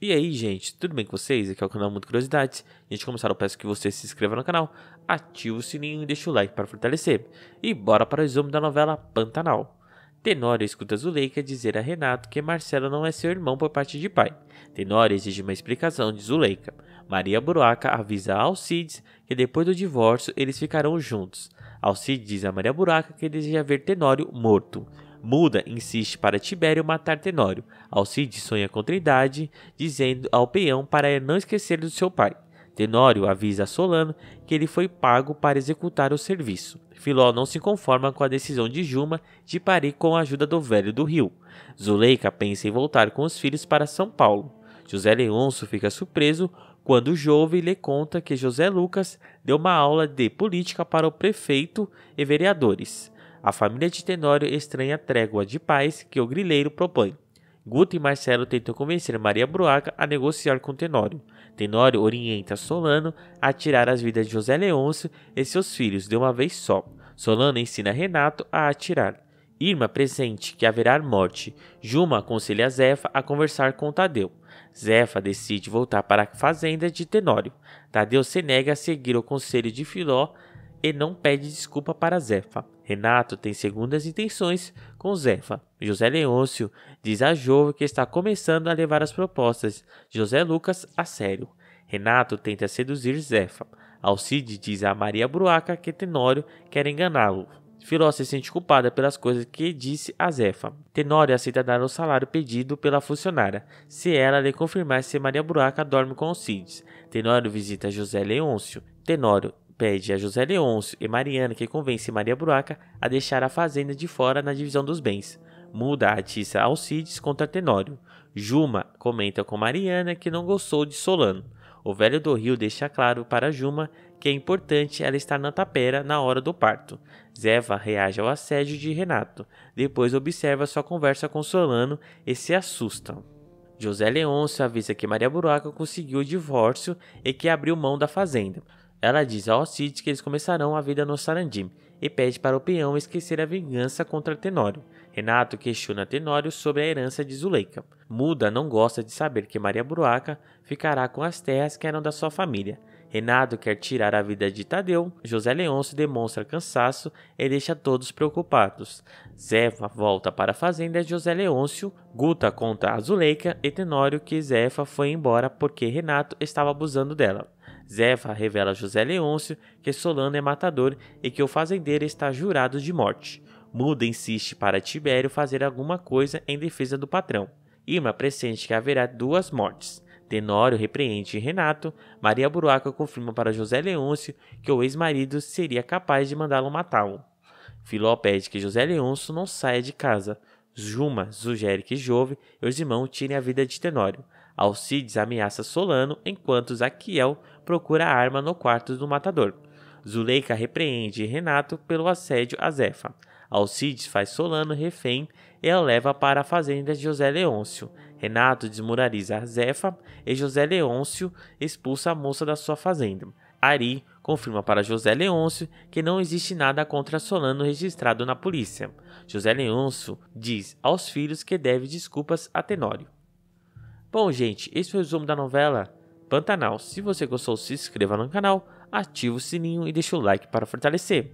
E aí, gente, tudo bem com vocês? Aqui é o canal Mundo Curiosidades. Antes de começar, eu peço que você se inscreva no canal, ative o sininho e deixe o like para fortalecer. E bora para o resumo da novela Pantanal. Tenório escuta Zuleika dizer a Renato que Marcelo não é seu irmão por parte de pai. Tenório exige uma explicação de Zuleika. Maria Buraca avisa a Alcides que depois do divórcio eles ficarão juntos. Alcides diz a Maria Buraca que deseja ver Tenório morto. Muda insiste para Tibério matar Tenório. Alcide sonha a idade, dizendo ao peão para não esquecer do seu pai. Tenório avisa a Solano que ele foi pago para executar o serviço. Filó não se conforma com a decisão de Juma de parir com a ajuda do velho do rio. Zuleika pensa em voltar com os filhos para São Paulo. José Leonço fica surpreso quando Jove lhe conta que José Lucas deu uma aula de política para o prefeito e vereadores. A família de Tenório estranha a trégua de paz que o grileiro propõe. Guto e Marcelo tentam convencer Maria Bruaca a negociar com Tenório. Tenório orienta Solano a tirar as vidas de José Leôncio e seus filhos de uma vez só. Solano ensina Renato a atirar. Irma presente que haverá morte. Juma aconselha Zefa a conversar com Tadeu. Zefa decide voltar para a fazenda de Tenório. Tadeu se nega a seguir o conselho de Filó e não pede desculpa para Zefa. Renato tem segundas intenções com Zefa. José Leôncio diz a Jovo que está começando a levar as propostas de José Lucas a sério. Renato tenta seduzir Zefa. Alcide diz a Maria Bruaca que Tenório quer enganá-lo. Filó se sente culpada pelas coisas que disse a Zefa. Tenório aceita dar o salário pedido pela funcionária, se ela lhe confirmar se Maria Bruaca dorme com Alcides. Tenório visita José Leôncio. Tenório pede a José Leôncio e Mariana que convence Maria Bruaca a deixar a fazenda de fora na divisão dos bens. Muda a artista Alcides contra Tenório. Juma comenta com Mariana que não gostou de Solano. O velho do Rio deixa claro para Juma que é importante ela estar na tapera na hora do parto. Zeva reage ao assédio de Renato, depois observa sua conversa com Solano e se assusta. José Leôncio avisa que Maria Buraca conseguiu o divórcio e que abriu mão da fazenda. Ela diz ao Cid que eles começarão a vida no Sarandí e pede para o peão esquecer a vingança contra Tenório. Renato questiona Tenório sobre a herança de Zuleika. Muda não gosta de saber que Maria Bruaca ficará com as terras que eram da sua família. Renato quer tirar a vida de Tadeu, José Leôncio demonstra cansaço e deixa todos preocupados. Zefa volta para a fazenda de José Leôncio, Guta conta a Zuleika e Tenório que Zefa foi embora porque Renato estava abusando dela. Zefa revela a José Leôncio que Solano é matador e que o fazendeiro está jurado de morte. Muda insiste para Tibério fazer alguma coisa em defesa do patrão. Irma pressente que haverá duas mortes. Tenório repreende Renato. Maria Buraca confirma para José Leôncio que o ex-marido seria capaz de mandá-lo matá-lo. Filó pede que José Leôncio não saia de casa. Juma sugere que Jove e os irmãos tirem a vida de Tenório. Alcides ameaça Solano, enquanto Zaquiel procura a arma no quarto do matador. Zuleika repreende Renato pelo assédio a Zefa. Alcides faz Solano refém e a leva para a fazenda de José Leôncio. Renato desmoraliza Zefa e José Leôncio expulsa a moça da sua fazenda. Ari confirma para José Leôncio que não existe nada contra Solano registrado na polícia. José Leôncio diz aos filhos que deve desculpas a Tenório. Bom, gente, esse foi o resumo da novela Pantanal. Se você gostou, se inscreva no canal, ative o sininho e deixe o like para fortalecer.